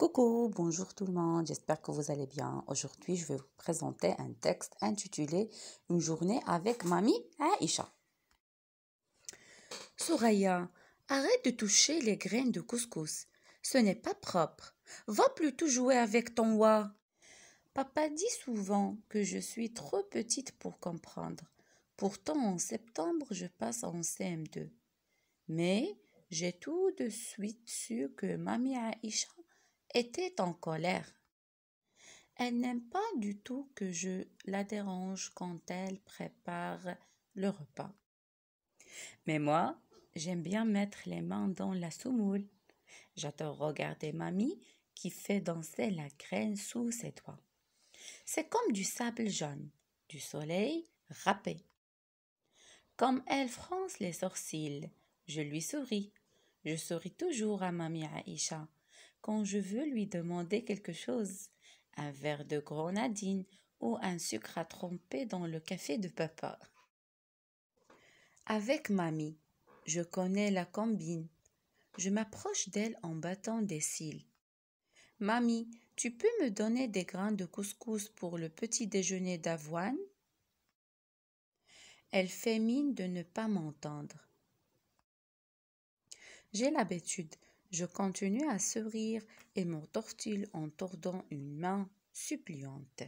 Coucou, bonjour tout le monde, j'espère que vous allez bien. Aujourd'hui, je vais vous présenter un texte intitulé Une journée avec mamie Aïcha. Soraya, arrête de toucher les graines de couscous. Ce n'est pas propre. Va plutôt jouer avec ton wa. Papa dit souvent que je suis trop petite pour comprendre. Pourtant, en septembre, je passe en CM2. Mais j'ai tout de suite su que mamie Aïcha était en colère. Elle n'aime pas du tout que je la dérange quand elle prépare le repas. Mais moi, j'aime bien mettre les mains dans la soumoule. J'adore regarder mamie qui fait danser la graine sous ses doigts. C'est comme du sable jaune, du soleil râpé. Comme elle fronce les sourcils, je lui souris. Je souris toujours à mamie Aïcha quand je veux lui demander quelque chose, un verre de grenadine ou un sucre à tremper dans le café de papa. Avec mamie, je connais la combine. Je m'approche d'elle en battant des cils. Mamie, tu peux me donner des grains de couscous pour le petit déjeuner d'avoine Elle fait mine de ne pas m'entendre. J'ai l'habitude je continue à sourire et m'entortille en tordant une main suppliante.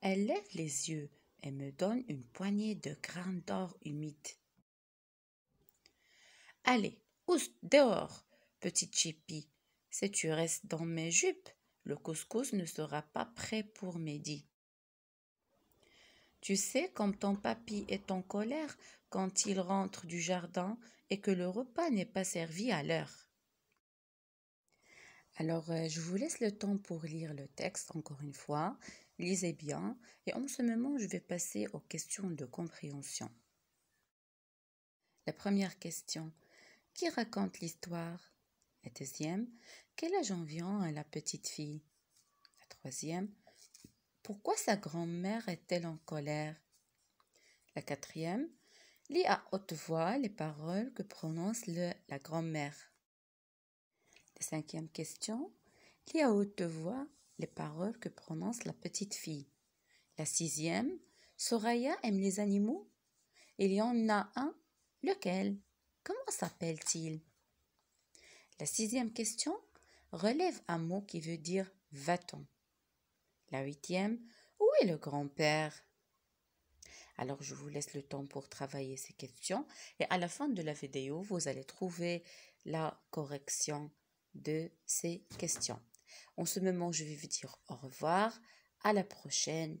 Elle lève les yeux et me donne une poignée de grains d'or humide. Allez, oust dehors, petite chippie. Si tu restes dans mes jupes, le couscous ne sera pas prêt pour midi. Tu sais, comme ton papy est en colère quand il rentre du jardin et que le repas n'est pas servi à l'heure. Alors, euh, je vous laisse le temps pour lire le texte encore une fois. Lisez bien et en ce moment, je vais passer aux questions de compréhension. La première question. Qui raconte l'histoire La deuxième. Quel âge environ a la petite fille La troisième. Pourquoi sa grand-mère est-elle en colère La quatrième, lis à haute voix les paroles que prononce le, la grand-mère. La cinquième question, lis à haute voix les paroles que prononce la petite fille. La sixième, Soraya aime les animaux Il y en a un. Lequel Comment s'appelle-t-il La sixième question relève un mot qui veut dire va-t-on huitième, où est le grand-père alors, je vous laisse le temps pour travailler ces questions. Et à la fin de la vidéo, vous allez trouver la correction de ces questions. En ce moment, je vais vous dire au revoir. À la prochaine.